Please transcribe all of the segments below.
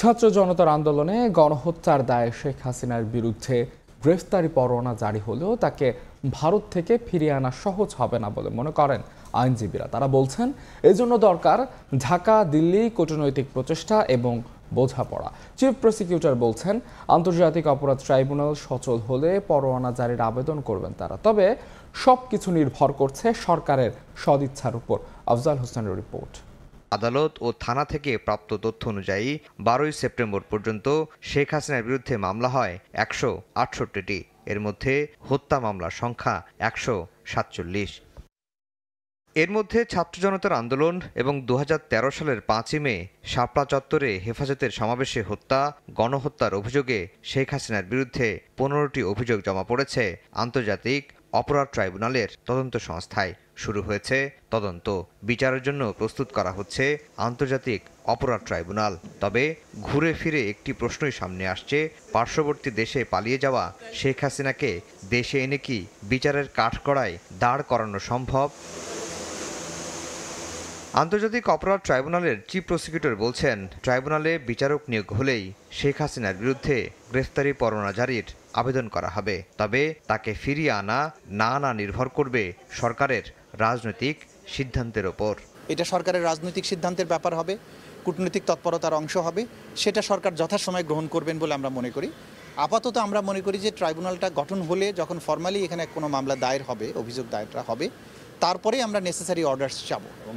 ছাত্র জনতার আন্দোলনে গণহত্যার দায়ে শেখ হাসিনার বিরুদ্ধে গ্রেফতারি পরোয়ানা জারি হলেও তাকে ভারত থেকে ফিরিয়ে আনা সহজ হবে না বলে মনে করেন আইনজীবীরা তারা বলছেন এজন্য দরকার ঢাকা দিল্লি কূটনৈতিক প্রচেষ্টা এবং বোঝাপড়া চিফ প্রসিকিউটর বলছেন আন্তর্জাতিক অপরাধ ট্রাইব্যুনাল সচল হলে পরোয়ানা জারির আবেদন করবেন তারা তবে সব কিছু নির্ভর করছে সরকারের সদিচ্ছার উপর আফজাল হোসেনের রিপোর্ট আদালত ও থানা থেকে প্রাপ্ত তথ্য অনুযায়ী বারোই সেপ্টেম্বর পর্যন্ত শেখ হাসিনার বিরুদ্ধে মামলা হয় একশো আটষট্টিটি এর মধ্যে হত্যা মামলার সংখ্যা একশো সাতচল্লিশ এর মধ্যে ছাত্র জনতার আন্দোলন এবং দু সালের পাঁচই মে শাপলা চত্বরে হেফাজতের সমাবেশে হত্যা গণহত্যার অভিযোগে শেখ হাসিনার বিরুদ্ধে পনেরোটি অভিযোগ জমা পড়েছে আন্তর্জাতিক অপরাধ ট্রাইব্যুনালের তদন্ত সংস্থায় শুরু হয়েছে তদন্ত বিচারের জন্য প্রস্তুত করা হচ্ছে আন্তর্জাতিক অপরাধ ট্রাইব্যুনাল তবে ঘুরে ফিরে একটি প্রশ্নই সামনে আসছে পার্শ্ববর্তী দেশে পালিয়ে যাওয়া শেখ হাসিনাকে দেশে এনে কি বিচারের কাঠকড়ায় দাঁড় করানো সম্ভব আন্তর্জাতিক অপরাধ ট্রাইব্যুনালের চিফ প্রসিকিউটর বলছেন ট্রাইব্যুনালে বিচারক নিয়োগ হলেই শেখ হাসিনার বিরুদ্ধে গ্রেফতারি পরোয়ানা জারির আবেদন করা হবে তবে তাকে ফিরিয়ে আনা না না নির্ভর করবে সরকারের রাজনৈতিক সিদ্ধান্তের ওপর এটা সরকারের রাজনৈতিক সিদ্ধান্তের ব্যাপার হবে কূটনৈতিক তৎপরতার অংশ হবে সেটা সরকার যথাসময়ে গ্রহণ করবেন বলে আমরা মনে করি আপাতত আমরা মনে করি যে ট্রাইব্যুনালটা গঠন হলে যখন ফর্মালি এখানে কোনো মামলা দায়ের হবে অভিযোগ দায়েরটা হবে তারপরে আমরা নেসেসারি অর্ডার্স যাব এবং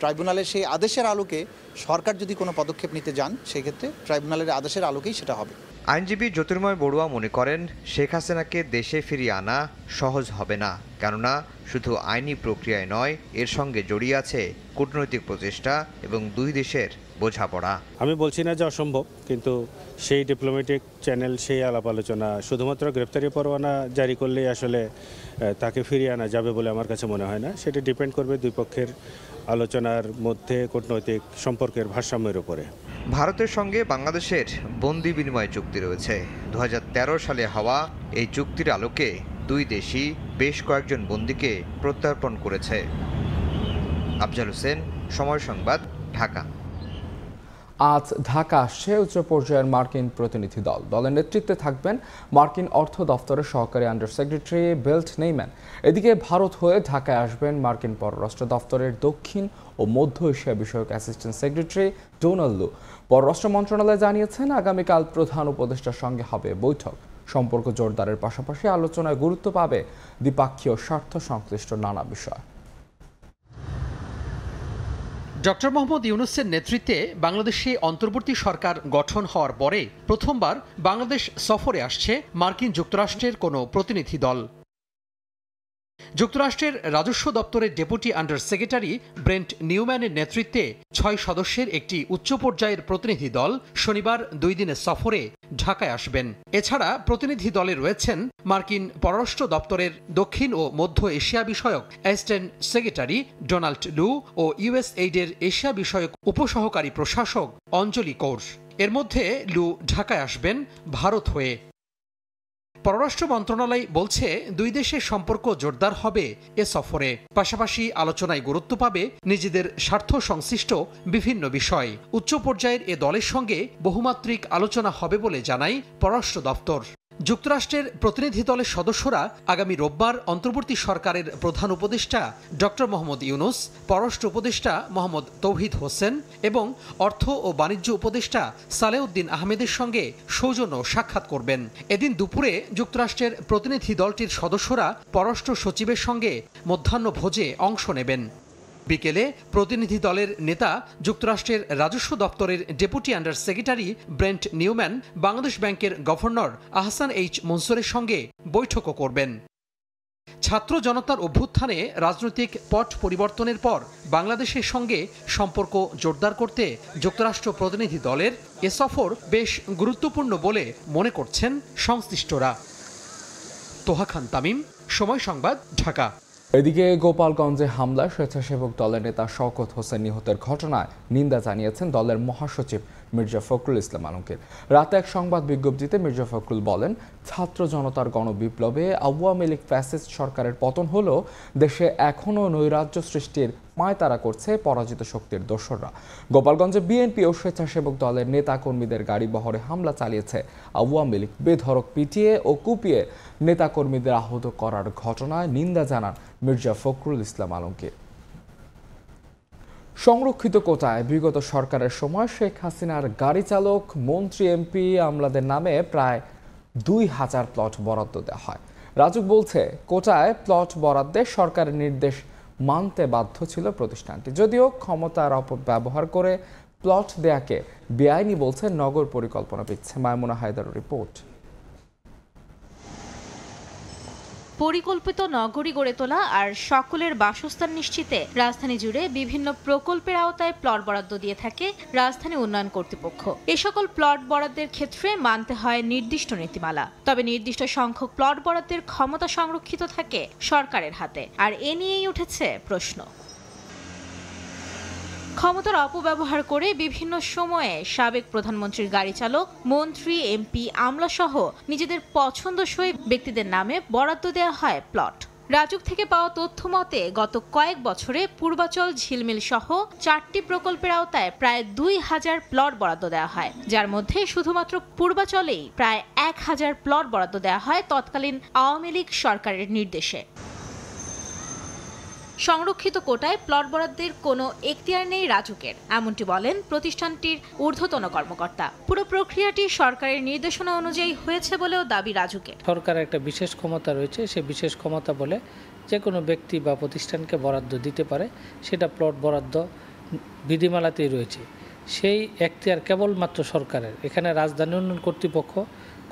ট্রাইব্যুনালের সেই আদেশের আলোকে সরকার যদি কোনো পদক্ষেপ নিতে যান সেক্ষেত্রে ট্রাইব্যুনালের আদেশের আলোকেই সেটা হবে আইনজীবী জ্যোতির্ময় বড়ুয়া মনে করেন শেখ হাসিনাকে দেশে ফিরিয়ে আনা সহজ হবে না কেননা শুধু আইনি প্রক্রিয়ায় নয় এর সঙ্গে জড়িয়ে আছে কূটনৈতিক প্রচেষ্টা এবং দুই দেশের বোঝাপড়া আমি বলছি না যে অসম্ভব কিন্তু সেই ডিপ্লোম্যাটিক চ্যানেল সেই আলাপ আলোচনা শুধুমাত্র গ্রেপ্তারি পরোয়ানা জারি করলেই আসলে তাকে ফিরিয়ে আনা যাবে বলে আমার কাছে মনে হয় না সেটা ডিপেন্ড করবে দুই পক্ষের আলোচনার মধ্যে কূটনৈতিক সম্পর্কের ভারসাম্যের উপরে ভারতের সঙ্গে বাংলাদেশের বন্দি বিনিময় চুক্তি রয়েছে দু সালে হওয়া এই চুক্তির আলোকে দুই দেশই বেশ কয়েকজন বন্দীকে প্রত্যর্পণ করেছে আফজাল হোসেন সময় সংবাদ ঢাকা আজ ঢাকা আসছে উচ্চ পর্যায়ের মার্কিন প্রতিনিধি দল দলের নেতৃত্বে থাকবেন মার্কিন অর্থ দফতরের সহকারী আন্ডার সেক্রেটারি বেল্ট নেইম্যান এদিকে ভারত হয়ে ঢাকায় আসবেন মার্কিন পররাষ্ট্র দফতরের দক্ষিণ ও মধ্য এশিয়া বিষয়ক অ্যাসিস্ট্যান্ট সেক্রেটারি ডোনাল্ডো পররাষ্ট্র মন্ত্রণালয় জানিয়েছেন আগামীকাল প্রধান উপদেষ্টার সঙ্গে হবে বৈঠক সম্পর্ক জোরদারের পাশাপাশি আলোচনায় গুরুত্ব পাবে দ্বিপাক্ষীয় স্বার্থ সংশ্লিষ্ট নানা বিষয় ডক্টর মোহাম্মদ ইউনুসের নেতৃত্বে বাংলাদেশে অন্তর্বর্তী সরকার গঠন হওয়ার পরে প্রথমবার বাংলাদেশ সফরে আসছে মার্কিন যুক্তরাষ্ট্রের কোনো প্রতিনিধি দল যুক্তরাষ্ট্রের রাজস্ব দপ্তরের ডেপুটি আন্ডার সেক্রেটারি ব্রেন্ট নিউম্যানের নেতৃত্বে ছয় সদস্যের একটি উচ্চ পর্যায়ের প্রতিনিধি দল শনিবার দুই দিনের সফরে ঢাকায় আসবেন এছাড়া প্রতিনিধি দলে রয়েছেন মার্কিন পররাষ্ট্র দপ্তরের দক্ষিণ ও মধ্য এশিয়া বিষয়ক অ্যাসিস্ট্যান্ট সেক্রেটারি ডোনাল্ড লু ও ইউএস এইডের এশিয়া বিষয়ক উপসহকারী প্রশাসক অঞ্জলি কৌর এর মধ্যে লু ঢাকায় আসবেন ভারত হয়ে পররাষ্ট্র মন্ত্রণালয় বলছে দুই দেশের সম্পর্ক জোরদার হবে এ সফরে পাশাপাশি আলোচনায় গুরুত্ব পাবে নিজেদের স্বার্থ সংশ্লিষ্ট বিভিন্ন বিষয় উচ্চ পর্যায়ের এ দলের সঙ্গে বহুমাত্রিক আলোচনা হবে বলে জানায় পররাষ্ট্র দপ্তর যুক্তরাষ্ট্রের প্রতিনিধি দলের সদস্যরা আগামী রোববার অন্তর্বর্তী সরকারের প্রধান উপদেষ্টা ডক্টর মোহাম্মদ ইউনুস পররাষ্ট্র উপদেষ্টা মোহাম্মদ তৌহিদ হোসেন এবং অর্থ ও বাণিজ্য উপদেষ্টা সালেউদ্দিন আহমেদের সঙ্গে সৌজন্য সাক্ষাৎ করবেন এদিন দুপুরে যুক্তরাষ্ট্রের প্রতিনিধি দলটির সদস্যরা পররাষ্ট্র সচিবের সঙ্গে মধ্যাহ্ন ভোজে অংশ নেবেন বিকেলে প্রতিনিধি দলের নেতা যুক্তরাষ্ট্রের রাজস্ব দপ্তরের deputy under secretary Brent Newman Bangladesh ব্যাংকের গভর্নর আহসান এইচ মনসুরের সঙ্গে বৈঠকও করবেন ছাত্র জনতার অভ্যুত্থানে রাজনৈতিক পট পরিবর্তনের পর বাংলাদেশের সঙ্গে সম্পর্ক জোরদার করতে যুক্তরাষ্ট্র প্রতিনিধি দলের এ সফর বেশ গুরুত্বপূর্ণ বলে মনে করছেন সংশ্লিষ্টরা তোহা খান তামিম সময় সংবাদ ঢাকা এদিকে গোপালগঞ্জে হামলা স্বেচ্ছাসেবক দলের নেতা শওকত হোসেন নিহতের ঘটনায় নিন্দা জানিয়েছেন দলের মহাসচিব মির্জা ফখরুল ইসলাম আলমকে রাতে এক সংবাদ বিজ্ঞপ্তিতে মির্জা ফখরুল বলেন ছাত্র জনতার গণবিপ্লবে আওয়ামী লীগ ফ্যাসিস্ট সরকারের পতন হলেও দেশে এখনও নৈরাজ্য সৃষ্টির তারা করছে পরাজিত শক্তির দোসররা গোপালগঞ্জে বিএনপি ও স্বেচ্ছাসেবক দলের নেতা কর্মীদের গাড়ি বহরে হামলা চালিয়েছে আওয়ামী লীগ বেধরক পিটিয়ে ও কুপিয়ে নেতাকর্মীদের আহত করার ঘটনায় নিন্দা জানান মির্জা ফখরুল ইসলাম আলমকে সংরক্ষিত কোটায় বিগত সরকারের সময় শেখ হাসিনার গাড়ি চালক মন্ত্রী এমপি আমলাদের নামে প্রায় দুই হাজার প্লট বরাদ্দ দেওয়া হয় রাজুক বলছে কোটায় প্লট বরাদ্দে সরকারের নির্দেশ মানতে বাধ্য ছিল প্রতিষ্ঠানটি যদিও ক্ষমতার অপব্যবহার করে প্লট দেয়াকে বেআইনি বলছে নগর পরিকল্পনা পিচ্ছে মায়মুনা হায়দারের রিপোর্ট পরিকল্পিত নগরী গড়ে তোলা আর সকলের বাসস্থান নিশ্চিতে রাজধানী জুড়ে বিভিন্ন প্রকল্পের আওতায় প্লট বরাদ্দ দিয়ে থাকে রাজধানী উন্নয়ন কর্তৃপক্ষ এ সকল প্লট বরাদ্দের ক্ষেত্রে মানতে হয় নির্দিষ্ট নীতিমালা তবে নির্দিষ্ট সংখ্যক প্লট বরাদ্দের ক্ষমতা সংরক্ষিত থাকে সরকারের হাতে আর এ নিয়েই উঠেছে প্রশ্ন ক্ষমতার অপব্যবহার করে বিভিন্ন সময়ে সাবেক প্রধানমন্ত্রীর গাড়ি চালক মন্ত্রী এমপি আমলাসহ নিজেদের পছন্দসই ব্যক্তিদের নামে বরাদ্দ দেওয়া হয় প্লট রাজুক থেকে পাওয়া তথ্য মতে গত কয়েক বছরে পূর্বাচল ঝিলমিল সহ চারটি প্রকল্পের আওতায় প্রায় দুই হাজার প্লট বরাদ্দ দেওয়া হয় যার মধ্যে শুধুমাত্র পূর্বাচলেই প্রায় এক হাজার প্লট বরাদ্দ দেওয়া হয় তৎকালীন আওয়ামী লীগ সরকারের নির্দেশে সংরক্ষিত কোটায় প্লট বরাদ্দের কোনো এখতিয়ার নেই রাজুকের এমনটি বলেন প্রতিষ্ঠানটির ঊর্ধ্বতন কর্মকর্তা পুরো প্রক্রিয়াটি সরকারের নির্দেশনা অনুযায়ী হয়েছে বলেও দাবি রাজুকের সরকারের একটা বিশেষ ক্ষমতা রয়েছে সে বিশেষ ক্ষমতা বলে যে কোনো ব্যক্তি বা প্রতিষ্ঠানকে বরাদ্দ দিতে পারে সেটা প্লট বরাদ্দ বিধিমালাতেই রয়েছে সেই এখতিয়ার কেবলমাত্র সরকারের এখানে রাজধানী উন্নয়ন কর্তৃপক্ষ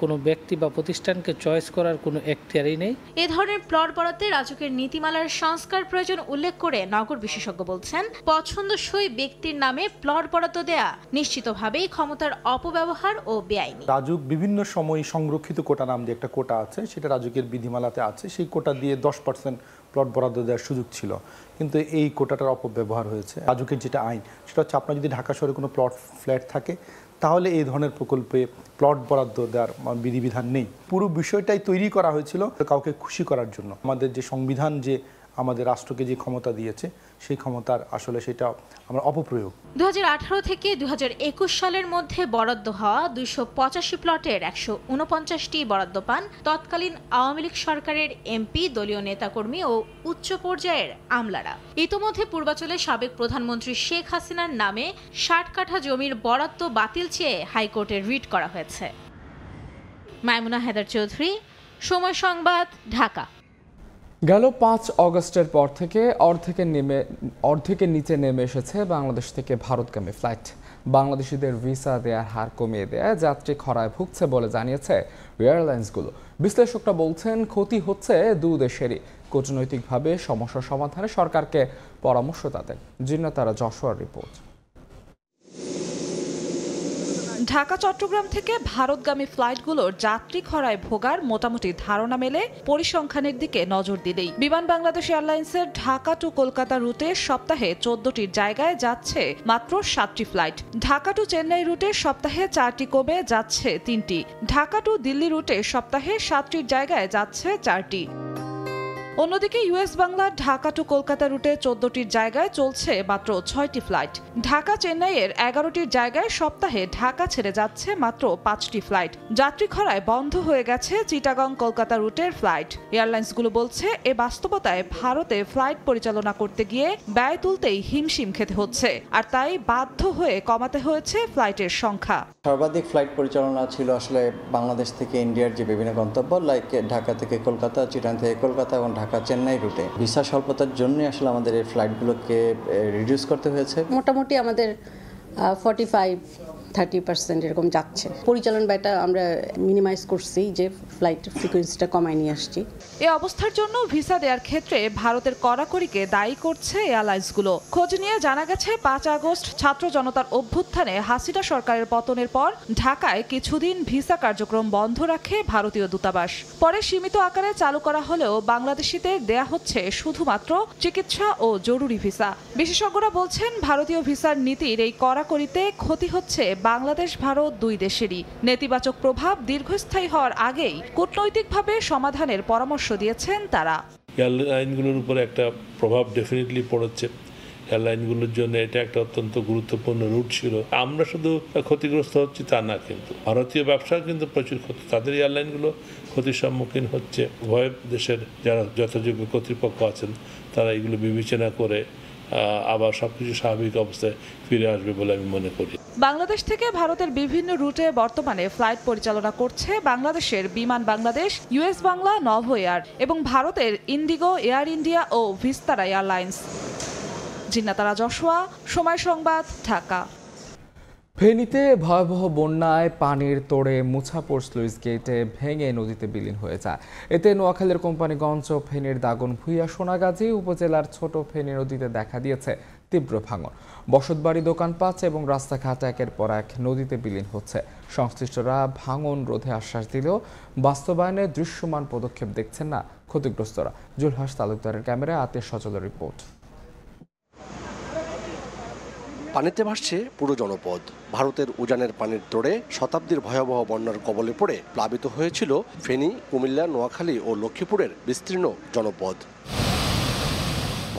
কোনো ব্যক্তি বা প্রতিষ্ঠানকে চয়েস করার কোনো এখতিয়ারই নেই এ ধরনের প্লট বরাদ্দে রাজকের নীতিমালার সংস্কার প্রয়োজন উল্লেখ করে নগর বিশেষজ্ঞ বলছেন পছন্দসই ব্যক্তির নামে প্লট বরাদ্দ দেয়া নিশ্চিতভাবেই ক্ষমতার অপব্যবহার ও বেআইনি রাজুক বিভিন্ন সময় সংরক্ষিত কোটা নাম দিয়ে একটা কোটা আছে সেটা রাজুকের বিধিমালাতে আছে সেই কোটা দিয়ে দশ পার্সেন্ট প্লট বরাদ্দ দেওয়ার সুযোগ ছিল কিন্তু এই কোটাটার অপব্যবহার হয়েছে রাজুকের যেটা আইন সেটা হচ্ছে আপনার যদি ঢাকা শহরে কোনো প্লট ফ্ল্যাট থাকে তাহলে এই ধরনের প্রকল্পে প্লট বরাদ্দ দেওয়ার বিধিবিধান নেই পুরো বিষয়টাই তৈরি করা হয়েছিল কাউকে খুশি করার জন্য আমাদের যে সংবিধান যে আমাদের রাষ্ট্রকে যে ক্ষমতা দিয়েছে সেই ক্ষমতার আসলে সেটা আমার অপপ্রয়োগ দু থেকে দু সালের মধ্যে বরাদ্দ হওয়া দুইশো পঁচাশি প্লটের একশো উনপঞ্চাশটি বরাদ্দ পান তৎকালীন আওয়ামী লীগ সরকারের এমপি দলীয় নেতাকর্মী ও উচ্চ পর্যায়ের আমলারা ইতোমধ্যে পূর্বাচলে সাবেক প্রধানমন্ত্রী শেখ হাসিনার নামে ষাট কাঠা জমির বরাদ্দ বাতিল চেয়ে হাইকোর্টে রিট করা হয়েছে মাইমুনা হায়দার চৌধুরী সময় সংবাদ ঢাকা গেল পাঁচ অগস্টের পর থেকে অর্ধেকের নেমে অর্ধেকের নিচে নেমে এসেছে বাংলাদেশ থেকে ভারতগামী ফ্লাইট বাংলাদেশিদের ভিসা দেওয়ার হার কমিয়ে দেয় যাত্রী খরায় ভুগছে বলে জানিয়েছে এয়ারলাইন্সগুলো বিশ্লেষকরা বলছেন ক্ষতি হচ্ছে দু দেশেরই কূটনৈতিকভাবে সমস্যা সমাধানে সরকারকে পরামর্শ তাদের জিন্ন তারা যশোয়ার রিপোর্ট ঢাকা চট্টগ্রাম থেকে ভারতগামী ফ্লাইটগুলোর যাত্রী খরায় ভোগার মোটামুটি ধারণা মেলে পরিসংখ্যানের দিকে নজর দিলেই বিমান বাংলাদেশ এয়ারলাইন্সের ঢাকা টু কলকাতা রুটে সপ্তাহে চোদ্দটির জায়গায় যাচ্ছে মাত্র সাতটি ফ্লাইট ঢাকা টু চেন্নাই রুটে সপ্তাহে চারটি কমে যাচ্ছে তিনটি ঢাকা টু দিল্লি রুটে সপ্তাহে সাতটির জায়গায় যাচ্ছে চারটি অন্যদিকে ইউএস বাংলা ঢাকা টু কলকাতা রুটে চোদ্দটির জায়গায় চলছে মাত্র ছয়টি ফ্লাইট ঢাকা চেন্নাইয়ের এগারোটির জায়গায় সপ্তাহে ঢাকা ছেড়ে যাচ্ছে মাত্র পাঁচটি ফ্লাইট যাত্রী খরায় বন্ধ হয়ে গেছে চিটাগং কলকাতা রুটের ফ্লাইট এয়ারলাইন্সগুলো বলছে এ বাস্তবতায় ভারতে ফ্লাইট পরিচালনা করতে গিয়ে ব্যয় তুলতেই হিমশিম খেতে হচ্ছে আর তাই বাধ্য হয়ে কমাতে হয়েছে ফ্লাইটের সংখ্যা সর্বাধিক ফ্লাইট পরিচালনা ছিল আসলে বাংলাদেশ থেকে ইন্ডিয়ার যে বিভিন্ন গন্তব্য লাইক ঢাকা থেকে কলকাতা চিটাং থেকে কলকাতা এবং ঢাকা ঢাকা চেন্নাই রুটে ভিসা স্বল্পতার জন্য আসলে আমাদের এই ফ্লাইটগুলোকে রিডিউস করতে হয়েছে মোটামুটি আমাদের ফর্টি ফাইভ থার্টি পার্সেন্ট এরকম যাচ্ছে পরিচালন ব্যয়টা আমরা মিনিমাইজ করছি যে ফ্লাইট ফ্রিকোয়েন্সিটা কমায় নিয়ে আসছি এ অবস্থার জন্য ভিসা দেওয়ার ক্ষেত্রে ভারতের কড়াকড়িকে দায়ী করছে এয়ারলাইন্সগুলো খোঁজ নিয়ে জানা গেছে পাঁচ আগস্ট ছাত্র জনতার অভ্যুত্থানে হাসিনা সরকারের পতনের পর ঢাকায় কিছুদিন ভিসা কার্যক্রম বন্ধ রাখে ভারতীয় দূতাবাস পরে সীমিত আকারে চালু করা হলেও বাংলাদেশিদের দেয়া হচ্ছে শুধুমাত্র চিকিৎসা ও জরুরি ভিসা বিশেষজ্ঞরা বলছেন ভারতীয় ভিসার নীতির এই কড়াকড়িতে ক্ষতি হচ্ছে বাংলাদেশ ভারত দুই দেশেরই নেতিবাচক প্রভাব দীর্ঘস্থায়ী হওয়ার আগেই কূটনৈতিকভাবে সমাধানের পরামর্শ দিয়েছেন তারা এয়ারলাইনগুলোর উপর একটা প্রভাব ডেফিনেটলি পড়েছে এয়ারলাইনগুলোর জন্য এটা একটা অত্যন্ত গুরুত্বপূর্ণ রুট ছিল আমরা শুধু ক্ষতিগ্রস্ত হচ্ছি তা না কিন্তু ভারতীয় ব্যবসা কিন্তু প্রচুর ক্ষতি তাদের এয়ারলাইনগুলো ক্ষতির সম্মুখীন হচ্ছে উভয় দেশের যারা যথাযোগ্য কর্তৃপক্ষ আছেন তারা এগুলো বিবেচনা করে আবার সবকিছু স্বাভাবিক অবস্থায় ফিরে আসবে বলে আমি মনে করি বাংলাদেশ থেকে ভারতের বিভিন্ন রুটে বর্তমানে ফ্লাইট পরিচালনা করছে বাংলাদেশের বিমান বাংলাদেশ ইউএস বাংলা নভো এয়ার এবং ভারতের ইন্ডিগো এয়ার ইন্ডিয়া ও ভিস্তারা এয়ারলাইন্স জিন্নাতারা জশোয়া সময় সংবাদ ঢাকা ফেনীতে ভয়াবহ বন্যায় পানির তোড়ে মুছাপুর স্লুইস গেটে ভেঙে নদীতে বিলীন হয়ে যায় এতে নোয়াখালীর কোম্পানিগঞ্জ ফেনীর দাগন ভুইয়া সোনাগাজী উপজেলার ছোট ফেনী নদীতে দেখা দিয়েছে তীব্র ভাঙন বসতবাড়ি দোকান দোকানপাট এবং রাস্তাঘাট একের পর এক নদীতে বিলীন হচ্ছে সংশ্লিষ্টরা ভাঙন রোধে আশ্বাস দিলেও বাস্তবায়নে দৃশ্যমান পদক্ষেপ দেখছেন না ক্ষতিগ্রস্তরা জুলহাস তালুকদারের ক্যামেরায় আতে সচল রিপোর্ট পানিতে ভাসছে পুরো জনপদ ভারতের উজানের পানির তোড়ে শতাব্দীর ভয়াবহ বন্যার কবলে পড়ে প্লাবিত হয়েছিল ফেনী কুমিল্লা নোয়াখালী ও লক্ষ্মীপুরের বিস্তীর্ণ জনপদ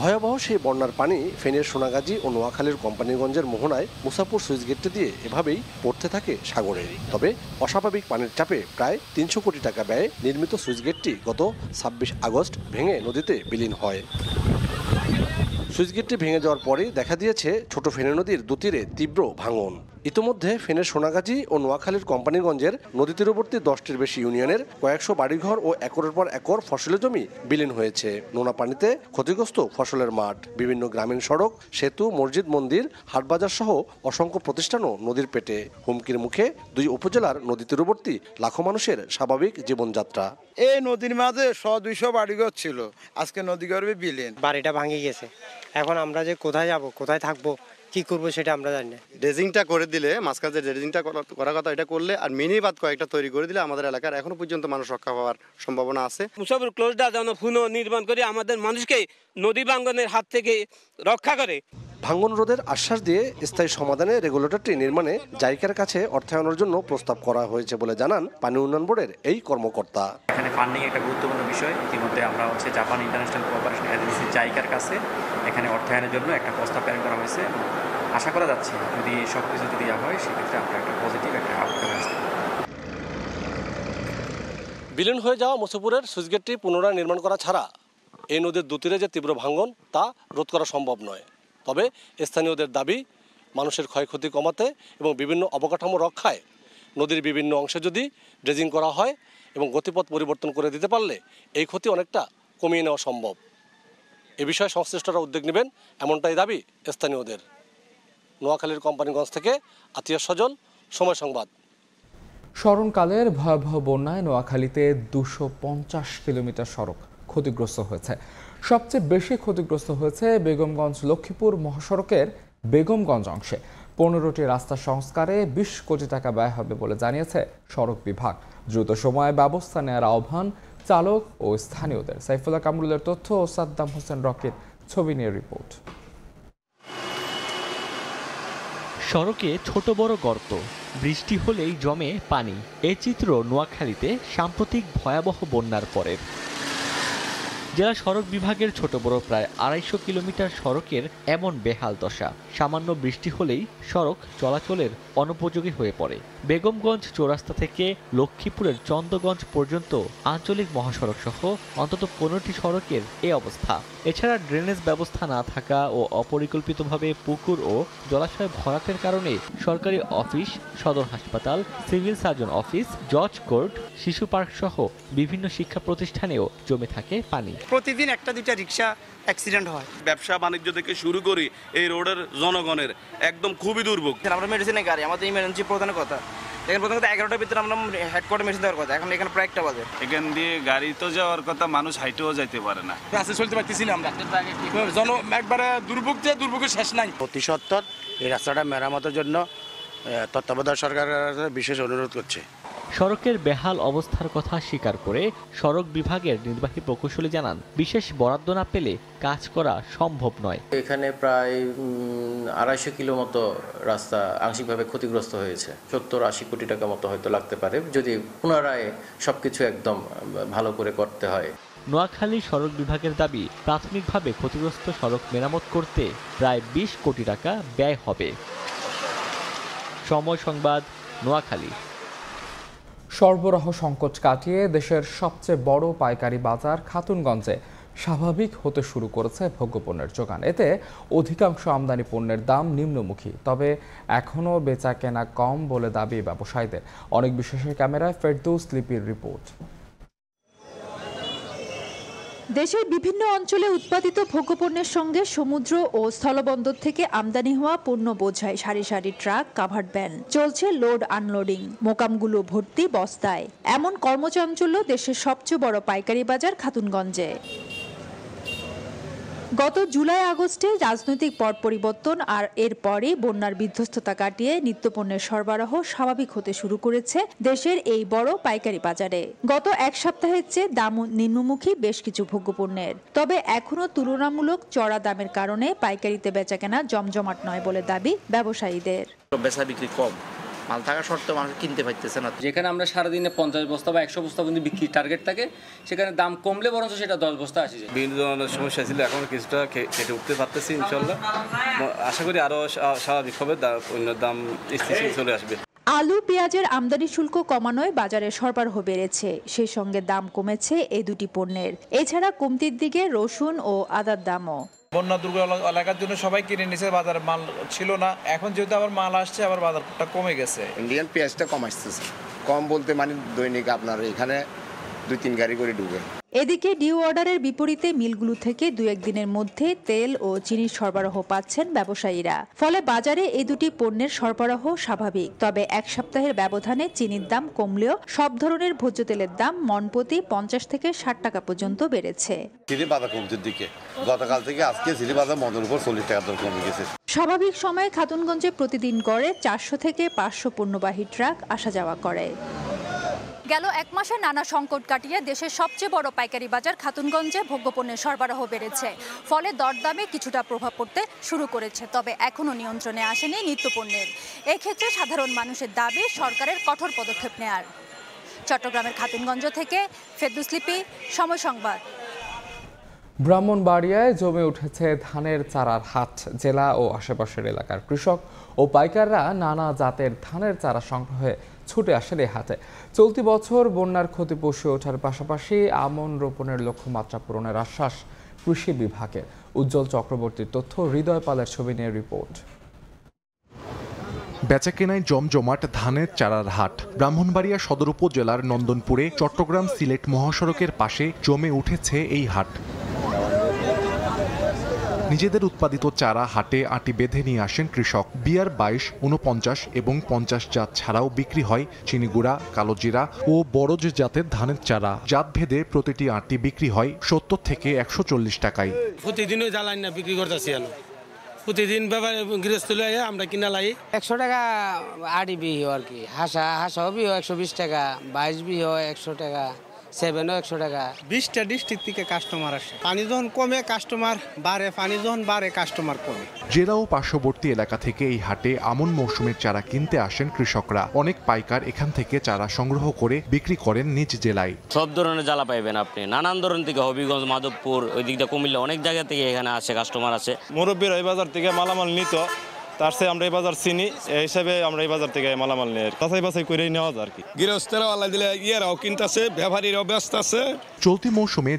ভয়াবহ সেই বন্যার পানি ফেনীর সোনাগাজী ও নোয়াখালীর কোম্পানিগঞ্জের মোহনায় মুসাপুর সুইচগেটটি দিয়ে এভাবেই পড়তে থাকে সাগরে তবে অস্বাভাবিক পানির চাপে প্রায় তিনশো কোটি টাকা ব্যয়ে নির্মিত সুইচগেটটি গত ছাব্বিশ আগস্ট ভেঙে নদীতে বিলীন হয় সুইচগেটটি ভেঙে যাওয়ার পরে দেখা দিয়েছে ছোট ফেনে নদীর দুতীরে তীব্র ভাঙন ইতিমধ্যে ফেনের সোনাগাজি ও নোয়াখালীর কোম্পানিগঞ্জের নদী তীরবর্তী দশটির বেশি ইউনিয়নের কয়েকশো বাড়িঘর ও একরের পর একর ফসলের জমি বিলীন হয়েছে নোনা পানিতে ক্ষতিগ্রস্ত ফসলের মাঠ বিভিন্ন গ্রামীণ সড়ক সেতু মসজিদ মন্দির হাটবাজার সহ অসংখ্য প্রতিষ্ঠানও নদীর পেটে হুমকির মুখে দুই উপজেলার নদী তীরবর্তী লাখো মানুষের স্বাভাবিক জীবনযাত্রা এই নদীর মাঝে শ দুইশো বাড়িঘর ছিল আজকে নদী গর্বে বিলীন বাড়িটা ভাঙে গেছে এখন আমরা যে কোথায় যাব কোথায় থাকবো কি করব সেটা আমরা জানি না ড্রেজিংটা করে দিলে মাঝখান যে ড্রেজিংটা করার কথা এটা করলে আর মিনি বাদ কয়েকটা তৈরি করে দিলে আমাদের এলাকার এখনো পর্যন্ত মানুষ রক্ষা পাওয়ার সম্ভাবনা আছে মুসাফির ক্লোজডা যেন পুনঃ নির্মাণ করে আমাদের মানুষকে নদী বাঙ্গনের হাত থেকে রক্ষা করে ভাঙ্গন রোধের আশ্বাস দিয়ে স্থায়ী সমাধানে রেগুলেটরটি নির্মাণে জায়গার কাছে অর্থায়নের জন্য প্রস্তাব করা হয়েছে বলে জানান পানি উন্নয়ন বোর্ডের এই কর্মকর্তা এখানে ফান্ডিং একটা গুরুত্বপূর্ণ বিষয় ইতিমধ্যে আমরা হচ্ছে জাপান ইন্টারন্যাশনাল কোঅপারেশন এজেন্সি জাইকার কাছে এখানে অর্থায়নের জন্য একটা প্রস্তাব প্রেরণ করা হয়েছে আশা করা যাচ্ছে যদি সব কিছু যদি হয় সেক্ষেত্রে আমরা একটা পজিটিভ একটা আউটকাম আসতে বিলীন হয়ে যাওয়া মুসিপুরের সুইচগেটটি পুনরায় নির্মাণ করা ছাড়া এই নদীর দুতীরে যে তীব্র ভাঙ্গন তা রোধ করা সম্ভব নয় তবে স্থানীয়দের দাবি মানুষের ক্ষয়ক্ষতি কমাতে এবং বিভিন্ন অবকাঠামো রক্ষায় নদীর বিভিন্ন অংশে যদি ড্রেজিং করা হয় এবং গতিপথ পরিবর্তন করে দিতে পারলে এই ক্ষতি অনেকটা কমিয়ে নেওয়া সম্ভব এ বিষয়ে সংশ্লিষ্টরা উদ্যোগ নেবেন এমনটাই দাবি স্থানীয়দের নোয়াখালীর কোম্পানিগঞ্জ থেকে আতিয়া সজল সময় সংবাদ স্মরণকালের ভয়াবহ বন্যায় নোয়াখালীতে দুশো কিলোমিটার সড়ক ক্ষতিগ্রস্ত হয়েছে সবচেয়ে বেশি ক্ষতিগ্রস্ত হয়েছে বেগমগঞ্জ লক্ষ্মীপুর মহাসড়কের বেগমগঞ্জ অংশে পনেরোটি রাস্তা সংস্কারে বিশ কোটি টাকা ব্যয় হবে বলে জানিয়েছে সড়ক বিভাগ দ্রুত সময়ে ব্যবস্থা নেওয়ার আহ্বান চালক ও স্থানীয়দের সাইফুল্লাহ কামরুলের তথ্য ও সাদ্দাম হোসেন রকেট ছবি নিয়ে রিপোর্ট সড়কে ছোট বড় গর্ত বৃষ্টি হলেই জমে পানি এ চিত্র নোয়াখালীতে সাম্প্রতিক ভয়াবহ বন্যার পরের জেলা সড়ক বিভাগের ছোট বড় প্রায় আড়াইশো কিলোমিটার সড়কের এমন বেহাল দশা সামান্য বৃষ্টি হলেই সড়ক চলাচলের অনুপযোগী হয়ে পড়ে বেগমগঞ্জ চৌরাস্তা থেকে লক্ষ্মীপুরের চন্দ্রগঞ্জ পর্যন্ত আঞ্চলিক মহাসড়ক সহ অন্তত পনেরোটি সড়কের এ অবস্থা এছাড়া ড্রেনেজ ব্যবস্থা না থাকা ও অপরিকল্পিতভাবে পুকুর ও জলাশয় ভরাটের কারণে সরকারি অফিস সদর হাসপাতাল সিভিল সার্জন অফিস জজ কোর্ট শিশু পার্ক সহ বিভিন্ন শিক্ষা প্রতিষ্ঠানেও জমে থাকে পানি প্রতিদিন একটা দুইটা রিক্সা অ্যাক্সিডেন্ট হয় ব্যবসা বাণিজ্য থেকে শুরু করি এই রোডের জনগণের একদম খুবই দুর্ভোগ আমরা মেডিসিনে গাড়ি আমাদের ইমার্জেন্সি প্রধান কথা এখানে প্রথমত এগারোটার ভিতরে আমরা হেডকোয়ার্টার মেশিন দেওয়ার কথা এখন এখানে প্রায় একটা বাজে এখান দিয়ে গাড়ি তো যাওয়ার কথা মানুষ হাইটেও যাইতে পারে না রাস্তা চলতে পারতেছি না আমরা জন একবারে দুর্ভোগ যে দুর্ভোগের শেষ নাই অতি সত্তর এই রাস্তাটা মেরামতের জন্য তত্ত্বাবধায়ক সরকার বিশেষ অনুরোধ করছে সড়কের বেহাল অবস্থার কথা স্বীকার করে সড়ক বিভাগের নির্বাহী প্রকৌশলী জানান বিশেষ বরাদ্দ না পেলে কাজ করা সম্ভব নয় এখানে প্রায় আড়াইশো কিলো মতো রাস্তা আংশিকভাবে ক্ষতিগ্রস্ত হয়েছে সত্তর আশি কোটি টাকা মতো হয়তো লাগতে পারে যদি পুনরায় সব কিছু একদম ভালো করে করতে হয় নোয়াখালী সড়ক বিভাগের দাবি প্রাথমিকভাবে ক্ষতিগ্রস্ত সড়ক মেরামত করতে প্রায় ২০ কোটি টাকা ব্যয় হবে সময় সংবাদ নোয়াখালী সরবরাহ সংকট কাটিয়ে দেশের সবচেয়ে বড় পাইকারি বাজার খাতুনগঞ্জে স্বাভাবিক হতে শুরু করেছে ভোগ্যপণ্যের যোগান এতে অধিকাংশ আমদানি পণ্যের দাম নিম্নমুখী তবে এখনও বেচা কেনা কম বলে দাবি ব্যবসায়ীদের অনেক বিশেষের ক্যামেরায় ফেরদৌস লিপির রিপোর্ট দেশের বিভিন্ন অঞ্চলে উৎপাদিত ভোগ্যপণ্যের সঙ্গে সমুদ্র ও স্থলবন্দর থেকে আমদানি হওয়া পণ্য বোঝায় সারি সারি ট্রাক কাভার ভ্যান চলছে লোড আনলোডিং মোকামগুলো ভর্তি বস্তায় এমন কর্মচাঞ্চল্য দেশের সবচেয়ে বড় পাইকারি বাজার খাতুনগঞ্জে গত জুলাই আগস্টে রাজনৈতিক পট পরিবর্তন আর এরপরই বন্যার বিধ্বস্ততা কাটিয়ে নিত্যপণ্যের সরবরাহ স্বাভাবিক হতে শুরু করেছে দেশের এই বড় পাইকারি বাজারে গত এক সপ্তাহের চেয়ে দাম নিম্নমুখী বেশ কিছু ভোগ্যপণ্যের তবে এখনও তুলনামূলক চড়া দামের কারণে পাইকারিতে বেচাকেনা জমজমাট নয় বলে দাবি ব্যবসায়ীদের বেচা বিক্রি কম মাল থাকা সত্ত্বেও মানুষ কিনতে পারতেছে না যেখানে আমরা সারাদিনে পঞ্চাশ বস্তা বা একশো বস্তা পর্যন্ত বিক্রির টার্গেট থাকে সেখানে দাম কমলে বরঞ্চ সেটা দশ বস্তা আসে যায় বিভিন্ন ধরনের সমস্যা ছিল এখন কিছুটা কেটে উঠতে পারতেছি ইনশাল্লাহ আশা করি আরও স্বাভাবিক হবে অন্য দাম স্থিতিশীল চলে আসবে আলু পেঁয়াজের আমদানি শুল্ক কমানোয় বাজারে সরবরাহ বেড়েছে সেই সঙ্গে দাম কমেছে এই দুটি পণ্যের এছাড়া কমতির দিকে রসুন ও আদার দামও বন্যা দুর্গ এলাকার জন্য সবাই কিনে নিছে বাজারে মাল ছিল না এখন যেহেতু আবার মাল আসছে আবার বাজারটা কমে গেছে ইন্ডিয়ান পেঁয়াজটা কম আসতেছে কম বলতে মানে দৈনিক আপনার এখানে দুই তিন গাড়ি করে ডুবে এদিকে ডিউ অর্ডারের বিপরীতে মিলগুলো থেকে দু একদিনের মধ্যে তেল ও চিনির সরবরাহ পাচ্ছেন ব্যবসায়ীরা ফলে বাজারে এই দুটি পণ্যের সরবরাহ স্বাভাবিক তবে এক সপ্তাহের ব্যবধানে চিনির দাম কমলেও সব ধরনের ভোজ্য তেলের দাম মনপতি পঞ্চাশ থেকে ষাট টাকা পর্যন্ত বেড়েছে দিকে গতকাল থেকে আজকে স্বাভাবিক সময়ে খাতুনগঞ্জে প্রতিদিন গড়ে চারশো থেকে পাঁচশো পণ্যবাহী ট্রাক আসা যাওয়া করে গেল এক মাসে নানা সংকট কাটিয়ে দেশের সবচেয়ে বড় পাইকারি বাজার খাতুনগঞ্জে ভোগ্যপণ্যের সরবরাহ বেড়েছে ফলে দরদামে কিছুটা প্রভাব পড়তে শুরু করেছে তবে এখনও নিয়ন্ত্রণে আসেনি নিত্যপণ্যের এক্ষেত্রে সাধারণ মানুষের দাবি সরকারের কঠোর পদক্ষেপ নেয়ার চট্টগ্রামের খাতুনগঞ্জ থেকে ফেদুসলিপি সময় সংবাদ ব্রাহ্মণবাড়িয়ায় জমে উঠেছে ধানের চারার হাট জেলা ও আশেপাশের এলাকার কৃষক ও পাইকাররা নানা জাতের ধানের চারা সংগ্রহে ছুটে আসেন এই হাতে চলতি বছর বন্যার ক্ষতি পোষে ওঠার পাশাপাশি আমন রোপণের লক্ষ্যমাত্রা পূরণের আশ্বাস কৃষি বিভাগের উজ্জ্বল চক্রবর্তীর তথ্য হৃদয় পালের ছবি নিয়ে রিপোর্ট বেচাকেনায় জমজমাট ধানের চারার হাট ব্রাহ্মণবাড়িয়া সদর উপজেলার নন্দনপুরে চট্টগ্রাম সিলেট মহাসড়কের পাশে জমে উঠেছে এই হাট নিজেদের উৎপাদিত চারা হাটে আটি বেঁধে নিয়ে আসেন কৃষক বিয়ার বাইশ উনপঞ্চাশ এবং পঞ্চাশ জাত ছাড়াও বিক্রি হয় চিনিগুড়া কালোজিরা ও বড়জ জাতের ধানের চারা জাত ভেদে প্রতিটি আটি বিক্রি হয় সত্তর থেকে একশো চল্লিশ টাকায় প্রতিদিনও জ্বালানি না বিক্রি করতেছি প্রতিদিন ব্যাপার গৃহস্থ লাগে আমরা কিনা লাই একশো টাকা আড়ি বিহ আর কি হাসা হাসা বিহ একশো বিশ টাকা বাইশ বিহ একশো টাকা সেভেনও একশো টাকা বিশটা ডিস্ট্রিক্ট থেকে কাস্টমার আসে পানি যখন কমে কাস্টমার বাড়ে পানি যখন বাড়ে কাস্টমার কমে জেলা ও পার্শ্ববর্তী এলাকা থেকে এই হাটে আমন মৌসুমের চারা কিনতে আসেন কৃষকরা অনেক পাইকার এখান থেকে চারা সংগ্রহ করে বিক্রি করেন নিজ জেলায় সব ধরনের জ্বালা পাইবেন আপনি নানান ধরনের থেকে হবিগঞ্জ মাধবপুর ওই দিকটা কুমিল্লা অনেক জায়গা থেকে এখানে আসে কাস্টমার আছে মুরব্বীরা ওই বাজার থেকে মালামাল নিত চলতি মৌসুমে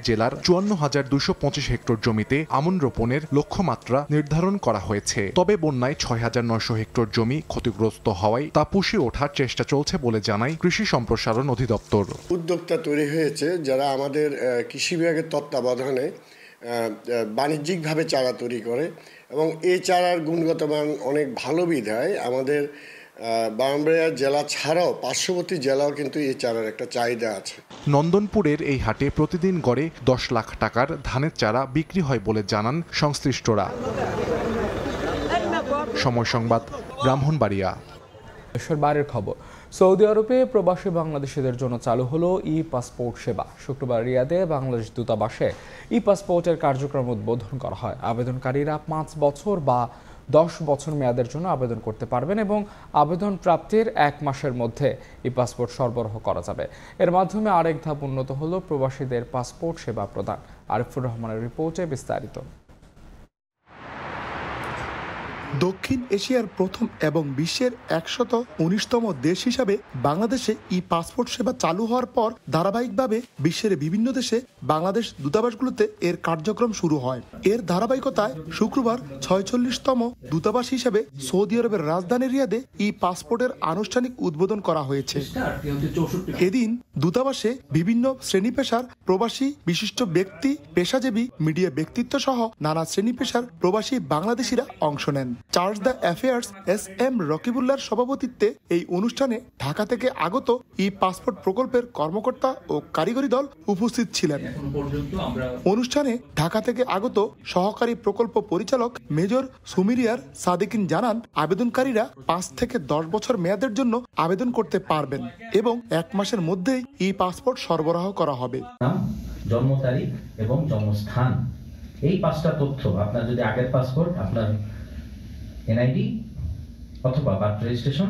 জেলার চুয়ান্ন হাজার দুশো পঁচিশ হেক্টর জমিতে আমন রোপণের লক্ষ্যমাত্রা নির্ধারণ করা হয়েছে তবে বন্যায় ছয় হাজার নয়শো হেক্টর জমি ক্ষতিগ্রস্ত হওয়ায় তা পুষে ওঠার চেষ্টা চলছে বলে জানায় কৃষি সম্প্রসারণ অধিদপ্তর উদ্যোক্তা তৈরি হয়েছে যারা আমাদের কৃষি বিভাগের তত্ত্বাবধানে বাণিজ্যিকভাবে চারা তৈরি করে এবং এই চারার গুণগত মান অনেক ভালো বিধায় আমাদের বামবেড়িয়া জেলা ছাড়াও পার্শ্ববর্তী জেলাও কিন্তু এই চারার একটা চাহিদা আছে নন্দনপুরের এই হাটে প্রতিদিন গড়ে দশ লাখ টাকার ধানের চারা বিক্রি হয় বলে জানান সংশ্লিষ্টরা সময় সংবাদ ব্রাহ্মণবাড়িয়া বারের খবর সৌদি আরবে প্রবাসী বাংলাদেশিদের জন্য চালু হলো ই পাসপোর্ট সেবা শুক্রবার রিয়াদে বাংলাদেশ দূতাবাসে ই পাসপোর্টের কার্যক্রম উদ্বোধন করা হয় আবেদনকারীরা পাঁচ বছর বা দশ বছর মেয়াদের জন্য আবেদন করতে পারবেন এবং আবেদন প্রাপ্তির এক মাসের মধ্যে ই পাসপোর্ট সরবরাহ করা যাবে এর মাধ্যমে আরেক ধাপ উন্নত হলো প্রবাসীদের পাসপোর্ট সেবা প্রদান আরিফুর রহমানের রিপোর্টে বিস্তারিত দক্ষিণ এশিয়ার প্রথম এবং বিশ্বের একশত উনিশতম দেশ হিসাবে বাংলাদেশে ই পাসপোর্ট সেবা চালু হওয়ার পর ধারাবাহিকভাবে বিশ্বের বিভিন্ন দেশে বাংলাদেশ দূতাবাসগুলোতে এর কার্যক্রম শুরু হয় এর ধারাবাহিকতায় শুক্রবার ছয়চল্লিশতম দূতাবাস হিসাবে সৌদি আরবের রাজধানী রিয়াদে ই পাসপোর্টের আনুষ্ঠানিক উদ্বোধন করা হয়েছে এদিন দূতাবাসে বিভিন্ন শ্রেণী পেশার প্রবাসী বিশিষ্ট ব্যক্তি পেশাজীবী মিডিয়া ব্যক্তিত্ব সহ নানা শ্রেণী পেশার প্রবাসী বাংলাদেশিরা অংশ নেন charge d' affaires S M রকিবুল্লার সভাপতিত্বে এই অনুষ্ঠানে ঢাকা থেকে আগত ই পাসপোর্ট প্রকল্পের কর্মকর্তা ও কারিগরি দল উপস্থিত ছিলেন অনুষ্ঠানে ঢাকা থেকে আগত সহকারী প্রকল্প পরিচালক মেজর সুমিরিয়ার সাদেকিন জানান আবেদনকারীরা পাঁচ থেকে দশ বছর মেয়াদের জন্য আবেদন করতে পারবেন এবং এক মাসের মধ্যেই ই পাসপোর্ট সরবরাহ করা হবে জন্ম তারিখ এবং জন্মস্থান এই পাঁচটা তথ্য আপনার যদি আগের পাসপোর্ট আপনার এনআইডি অথবা বার্থ রেজিস্ট্রেশন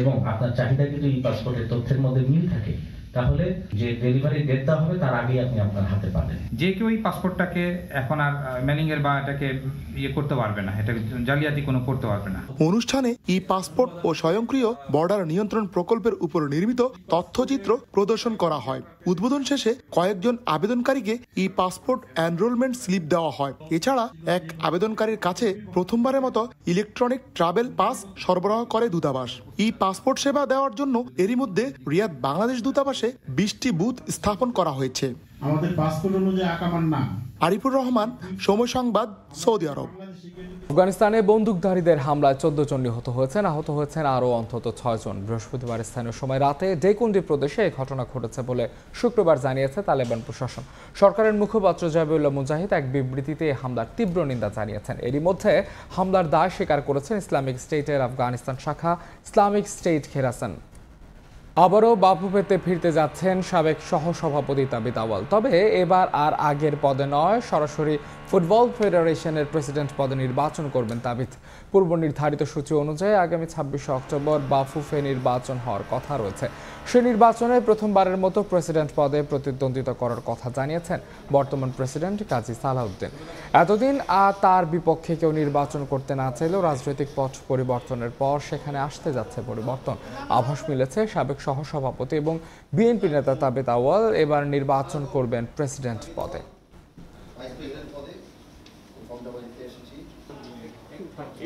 এবং আপনার চাহিদাকৃত ই পাসপোর্টের তথ্যের মধ্যে মিল থাকে তাহলে যে ডেলিভারি ডেটটা হবে তার আগেই আপনি আপনার হাতে পাবেন যে কেউ এই পাসপোর্টটাকে এখন আর মেলিং এর বা এটাকে ইয়ে করতে পারবে না এটা জালিয়াতি কোনো করতে পারবে না অনুষ্ঠানে ই পাসপোর্ট ও স্বয়ংক্রিয় বর্ডার নিয়ন্ত্রণ প্রকল্পের উপর নির্মিত তথ্যচিত্র প্রদর্শন করা হয় উদ্বোধন শেষে কয়েকজন আবেদনকারীকে ই পাসপোর্ট এনরোলমেন্ট স্লিপ দেওয়া হয় এছাড়া এক আবেদনকারীর কাছে প্রথমবারের মতো ইলেকট্রনিক ট্রাভেল পাস সরবরাহ করে দূতাবাস ই পাসপোর্ট সেবা দেওয়ার জন্য এরই মধ্যে রিয়াদ বাংলাদেশ দূতাবাসে আশেপাশে বিশটি বুথ স্থাপন করা হয়েছে আমাদের পাসপোর্ট অনুযায়ী আকামার নাম আরিফুর রহমান সময় সংবাদ সৌদি আরব আফগানিস্তানে বন্দুকধারীদের হামলায় চোদ্দ জন নিহত হয়েছেন আহত হয়েছেন আরও অন্তত ছয়জন বৃহস্পতিবার স্থানীয় সময় রাতে ডেকুন্ডি প্রদেশে এই ঘটনা ঘটেছে বলে শুক্রবার জানিয়েছে তালেবান প্রশাসন সরকারের মুখপাত্র জাবিউল্লা মুজাহিদ এক বিবৃতিতে হামলার তীব্র নিন্দা জানিয়েছেন এরই মধ্যে হামলার দায় স্বীকার করেছেন ইসলামিক স্টেটের আফগানিস্তান শাখা ইসলামিক স্টেট খেরাসান আবারও পেতে ফিরতে যাচ্ছেন সাবেক সহসভাপতি তাবিত আওয়াল তবে এবার আর আগের পদে নয় সরাসরি ফুটবল ফেডারেশনের প্রেসিডেন্ট পদে নির্বাচন করবেন তাবিত পূর্ব নির্ধারিত সূচি অনুযায়ী আগামী ছাব্বিশে অক্টোবর বাফুফে নির্বাচন হওয়ার কথা রয়েছে সে নির্বাচনে প্রথমবারের মতো প্রেসিডেন্ট পদে প্রতিদ্বন্দ্বিতা করার কথা জানিয়েছেন বর্তমান প্রেসিডেন্ট কাজী সালাউদ্দিন এতদিন তার বিপক্ষে কেউ নির্বাচন করতে না চাইলেও রাজনৈতিক পথ পরিবর্তনের পর সেখানে আসতে যাচ্ছে পরিবর্তন আভাস মিলেছে সাবেক সহসভাপতি এবং বিএনপি নেতা তাবেত আওয়াল এবার নির্বাচন করবেন প্রেসিডেন্ট পদে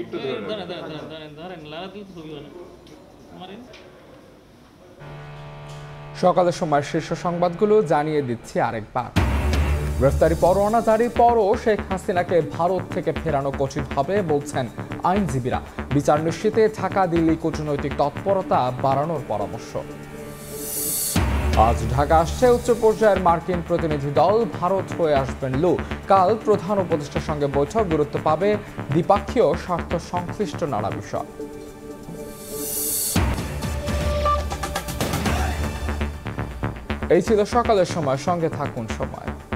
সকালের সময় শীর্ষ সংবাদগুলো জানিয়ে দিচ্ছি আরেকবার গ্রেফতারি পরোয়ানা জারির পরও শেখ হাসিনাকে ভারত থেকে ফেরানো কঠিন হবে বলছেন আইনজীবীরা বিচার নিশ্চিতে ঢাকা দিল্লি কূটনৈতিক তৎপরতা বাড়ানোর পরামর্শ আজ ঢাকা আসছে উচ্চ পর্যায়ের মার্কিন প্রতিনিধি দল ভারত হয়ে আসবেন লু কাল প্রধান উপদেষ্টার সঙ্গে বৈঠক গুরুত্ব পাবে দ্বিপাক্ষীয় স্বার্থ সংশ্লিষ্ট নানা বিষয় এই ছিল সকালের সময় সঙ্গে থাকুন সময়